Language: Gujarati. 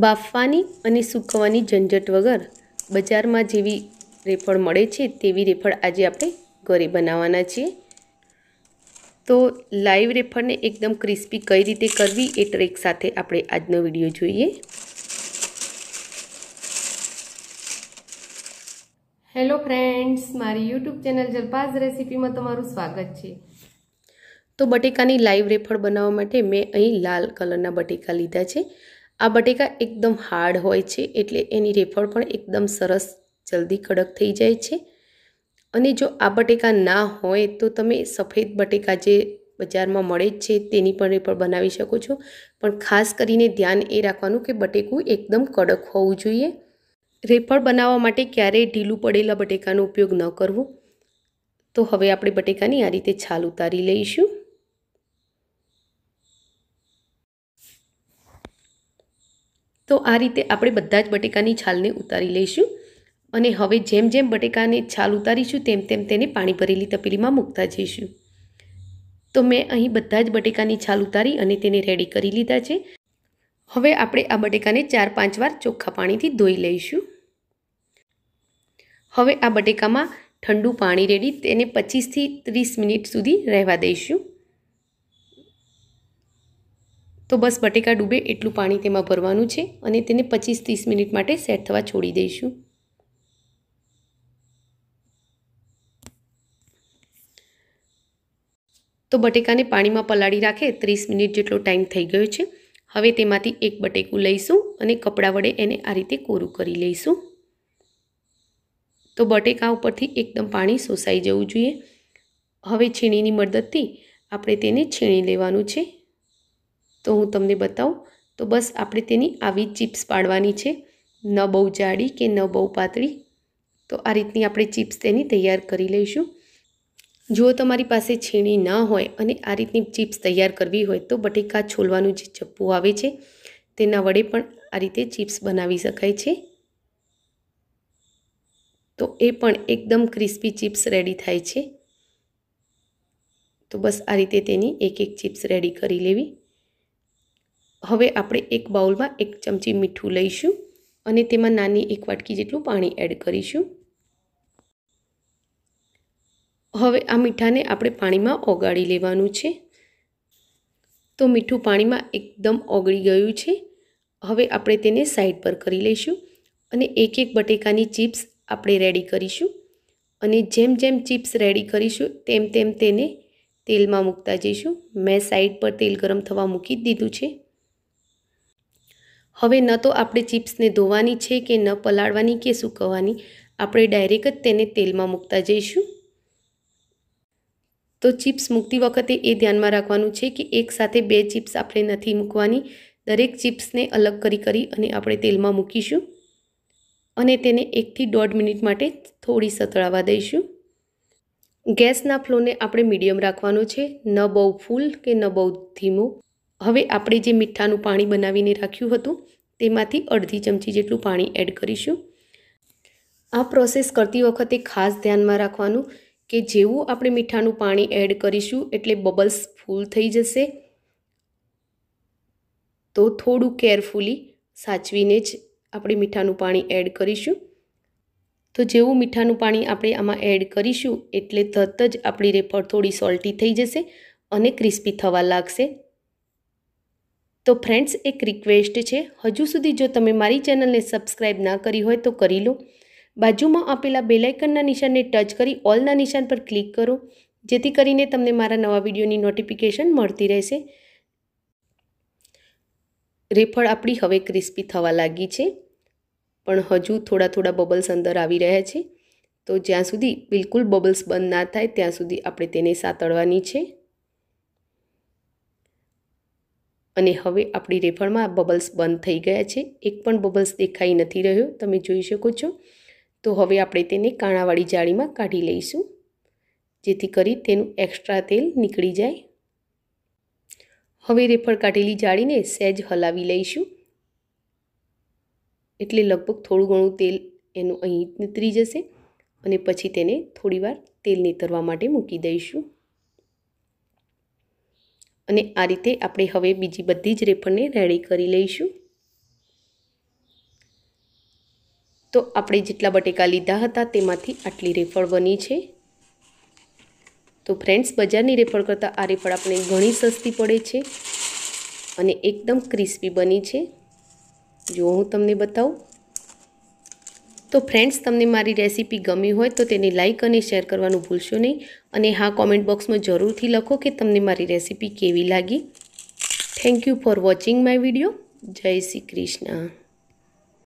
બાફવાની અને સૂકવવાની ઝંઝટ વગર બજારમાં જેવી રેફળ મળે છે તેવી રેફળ આજે આપણે ઘરે બનાવવાના છીએ તો લાઈવ રેફળને એકદમ ક્રિસ્પી કઈ રીતે કરવી એ ટ્રેક સાથે આપણે આજનો વિડીયો જોઈએ હેલો ફ્રેન્ડ્સ મારી યુટ્યુબ ચેનલ જલપાઝ રેસીપીમાં તમારું સ્વાગત છે તો બટેકાની લાઈવ રેફળ બનાવવા માટે મેં અહીં લાલ કલરના બટેકા લીધા છે આ બટેકા એકદમ હાર્ડ હોય છે એટલે એની રેફળ પણ એકદમ સરસ જલ્દી કડક થઈ જાય છે અને જો આ બટેકા ના હોય તો તમે સફેદ બટેકા જે બજારમાં મળે જ છે તેની પણ રેફળ બનાવી શકો છો પણ ખાસ કરીને ધ્યાન એ રાખવાનું કે બટેકું એકદમ કડક હોવું જોઈએ રેફળ બનાવવા માટે ક્યારેય ઢીલું પડેલા બટેકાનો ઉપયોગ ન કરવો તો હવે આપણે બટેકાની આ રીતે છાલ ઉતારી લઈશું તો આ રીતે આપણે બધા જ બટેકાની છાલને ઉતારી લઈશું અને હવે જેમ જેમ બટેકાને છાલ ઉતારીશું તેમ તેમ તેને પાણી ભરેલી તપેલીમાં મૂકતા જઈશું તો મેં અહીં બધા જ બટેકાની છાલ ઉતારી અને તેને રેડી કરી લીધા છે હવે આપણે આ બટેકાને ચાર પાંચ વાર ચોખ્ખા પાણીથી ધોઈ લઈશું હવે આ બટેકામાં ઠંડુ પાણી રેડી તેને પચીસથી ત્રીસ મિનિટ સુધી રહેવા દઈશું તો બસ બટેકા ડૂબે એટલું પાણી તેમાં ભરવાનું છે અને તેને પચીસ ત્રીસ મિનિટ માટે સેટ થવા છોડી દઈશું તો બટેકાને પાણીમાં પલાળી રાખે ત્રીસ મિનિટ જેટલો ટાઈમ થઈ ગયો છે હવે તેમાંથી એક બટેકું લઈશું અને કપડાં વડે એને આ રીતે કોરું કરી લઈશું તો બટેકા ઉપરથી એકદમ પાણી સોસાઈ જવું જોઈએ હવે છીણીની મદદથી આપણે તેને છીણી લેવાનું છે તો હું તમને બતાવું તો બસ આપણે તેની આવી ચિપ્સ પાડવાની છે ન બહુ જાડી કે ન બહુ પાતળી તો આ રીતની આપણે ચિપ્સ તેની તૈયાર કરી લઈશું જો તમારી પાસે છીણી ન હોય અને આ રીતની ચિપ્સ તૈયાર કરવી હોય તો બટેકા છોલવાનું જે ચપ્પુ આવે છે તેના વડે પણ આ રીતે ચિપ્સ બનાવી શકાય છે તો એ પણ એકદમ ક્રિસ્પી ચિપ્સ રેડી થાય છે તો બસ આ રીતે તેની એક એક ચિપ્સ રેડી કરી લેવી હવે આપણે એક બાઉલમાં એક ચમચી મીઠું લઈશું અને તેમાં નાની એક વાટકી જેટલું પાણી એડ કરીશું હવે આ મીઠાને આપણે પાણીમાં ઓગાળી લેવાનું છે તો મીઠું પાણીમાં એકદમ ઓગળી ગયું છે હવે આપણે તેને સાઈડ પર કરી લઈશું અને એક એક બટેકાની ચિપ્સ આપણે રેડી કરીશું અને જેમ જેમ ચિપ્સ રેડી કરીશું તેમ તેમ તેને તેલમાં મૂકતા જઈશું મેં સાઈડ પર તેલ ગરમ થવા મૂકી દીધું છે હવે ન તો આપણે ચિપ્સને ધોવાની છે કે ન પલાળવાની કે સૂકવવાની આપણે ડાયરેક્ટ જ તેને તેલમાં મૂકતા જઈશું તો ચિપ્સ મૂકતી વખતે એ ધ્યાનમાં રાખવાનું છે કે એક સાથે બે ચિપ્સ આપણે નથી મૂકવાની દરેક ચિપ્સને અલગ કરી કરી અને આપણે તેલમાં મૂકીશું અને તેને એકથી દોઢ મિનિટ માટે થોડી સતળાવા દઈશું ગેસના ફ્લોને આપણે મીડિયમ રાખવાનો છે ન બહુ ફૂલ કે ન બહુ ધીમો હવે આપણે જે મીઠાનું પાણી બનાવીને રાખ્યું હતું તેમાંથી અડધી ચમચી જેટલું પાણી એડ કરીશું આ પ્રોસેસ કરતી વખતે ખાસ ધ્યાનમાં રાખવાનું કે જેવું આપણે મીઠાનું પાણી એડ કરીશું એટલે બબલ્સ ફૂલ થઈ જશે તો થોડું કેરફુલી સાચવીને જ આપણે મીઠાનું પાણી એડ કરીશું તો જેવું મીઠાનું પાણી આપણે આમાં એડ કરીશું એટલે તરત જ આપણી રેપર થોડી સોલ્ટી થઈ જશે અને ક્રિસ્પી થવા લાગશે તો ફ્રેન્ડ્સ એક રિક્વેસ્ટ છે હજુ સુધી જો તમે મારી ચેનલને સબસ્ક્રાઈબ ના કરી હોય તો કરી લો બાજુમાં આપેલા બેલાઇકનના નિશાનને ટચ કરી ઓલના નિશાન પર ક્લિક કરો જેથી કરીને તમને મારા નવા વિડીયોની નોટિફિકેશન મળતી રહેશે રેફળ આપણી હવે ક્રિસ્પી થવા લાગી છે પણ હજુ થોડા થોડા બબલ્સ અંદર આવી રહ્યા છે તો જ્યાં સુધી બિલકુલ બબલ્સ બંધ ના થાય ત્યાં સુધી આપણે તેને સાતળવાની છે અને હવે આપણી રેફરમાં બબલ્સ બંધ થઈ ગયા છે એક પણ બબલ્સ દેખાઈ નથી રહ્યો તમે જોઈ શકો છો તો હવે આપણે તેને કાણાવાળી જાળીમાં કાઢી લઈશું જેથી કરી તેનું એક્સ્ટ્રા તેલ નીકળી જાય હવે રેફર કાઢેલી જાળીને સહેજ હલાવી લઈશું એટલે લગભગ થોડું ઘણું તેલ એનું અહીં નીતરી જશે અને પછી તેને થોડીવાર તેલ નીતરવા માટે મૂકી દઈશું અને આ રીતે આપણે હવે બીજી બધી જ રેફરને રેડી કરી લઈશું તો આપણે જેટલા બટેકા લીધા હતા તેમાંથી આટલી રેફળ બની છે તો ફ્રેન્ડ્સ બજારની રેફળ કરતાં આ રેફળ આપણે ઘણી સસ્તી પડે છે અને એકદમ ક્રિસ્પી બની છે જો હું તમને બતાવું તો ફ્રેન્ડ્સ તમને મારી રેસીપી ગમી હોય તો તેને લાઇક અને શેર કરવાનું ભૂલશો નહીં અને હા કોમેન્ટ બોક્સમાં જરૂરથી લખો કે તમને મારી રેસીપી કેવી લાગી thank you for watching my video જય શ્રી કૃષ્ણ